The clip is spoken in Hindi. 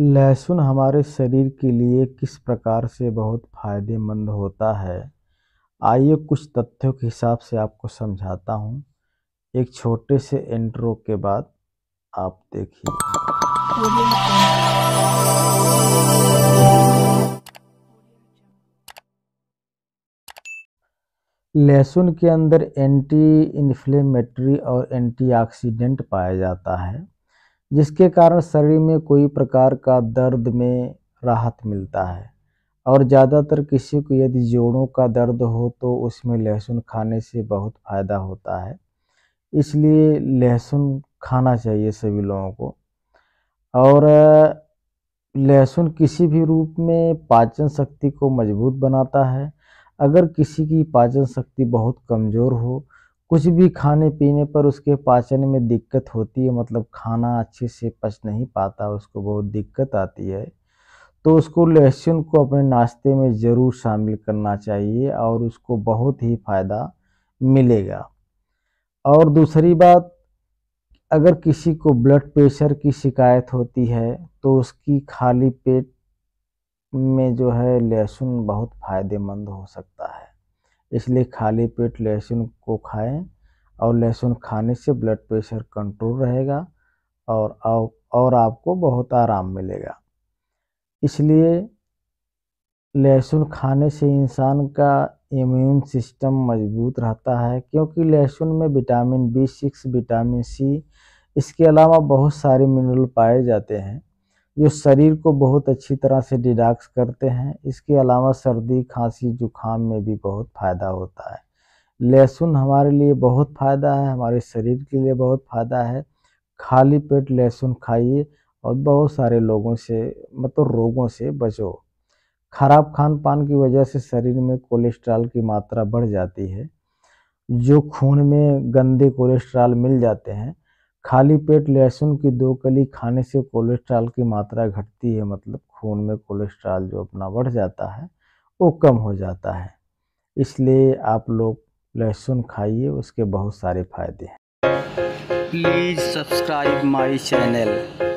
लहसुन हमारे शरीर के लिए किस प्रकार से बहुत फायदेमंद होता है आइए कुछ तथ्यों के हिसाब से आपको समझाता हूँ एक छोटे से इंट्रो के बाद आप देखिए लहसुन के अंदर एंटी इन्फ्लेमेटरी और एंटीऑक्सीडेंट पाया जाता है जिसके कारण शरीर में कोई प्रकार का दर्द में राहत मिलता है और ज़्यादातर किसी को यदि जोड़ों का दर्द हो तो उसमें लहसुन खाने से बहुत फ़ायदा होता है इसलिए लहसुन खाना चाहिए सभी लोगों को और लहसुन किसी भी रूप में पाचन शक्ति को मजबूत बनाता है अगर किसी की पाचन शक्ति बहुत कमज़ोर हो कुछ भी खाने पीने पर उसके पाचन में दिक्कत होती है मतलब खाना अच्छे से पच नहीं पाता उसको बहुत दिक्कत आती है तो उसको लहसुन को अपने नाश्ते में ज़रूर शामिल करना चाहिए और उसको बहुत ही फ़ायदा मिलेगा और दूसरी बात अगर किसी को ब्लड प्रेशर की शिकायत होती है तो उसकी खाली पेट में जो है लहसुन बहुत फ़ायदेमंद हो सकता है इसलिए खाली पेट लहसुन को खाएं और लहसुन खाने से ब्लड प्रेशर कंट्रोल रहेगा और और आपको बहुत आराम मिलेगा इसलिए लहसुन खाने से इंसान का इम्यून सिस्टम मजबूत रहता है क्योंकि लहसुन में vitamin B six vitamin C इसके अलावा बहुत सारे मिनरल पाए जाते हैं जो शरीर को बहुत अच्छी तरह से डिडाक्स करते हैं इसके अलावा सर्दी खांसी जुखाम में भी बहुत फ़ायदा होता है लहसुन हमारे लिए बहुत फ़ायदा है हमारे शरीर के लिए बहुत फ़ायदा है खाली पेट लहसुन खाइए और बहुत सारे लोगों से मतलब रोगों से बचो खराब खान पान की वजह से शरीर में कोलेस्ट्रॉल की मात्रा बढ़ जाती है जो खून में गंदे कोलेस्ट्रॉल मिल जाते हैं खाली पेट लहसुन की दो कली खाने से कोलेस्ट्रॉल की मात्रा घटती है मतलब खून में कोलेस्ट्रॉल जो अपना बढ़ जाता है वो कम हो जाता है इसलिए आप लोग लहसुन खाइए उसके बहुत सारे फायदे हैं प्लीज़ सब्सक्राइब माई चैनल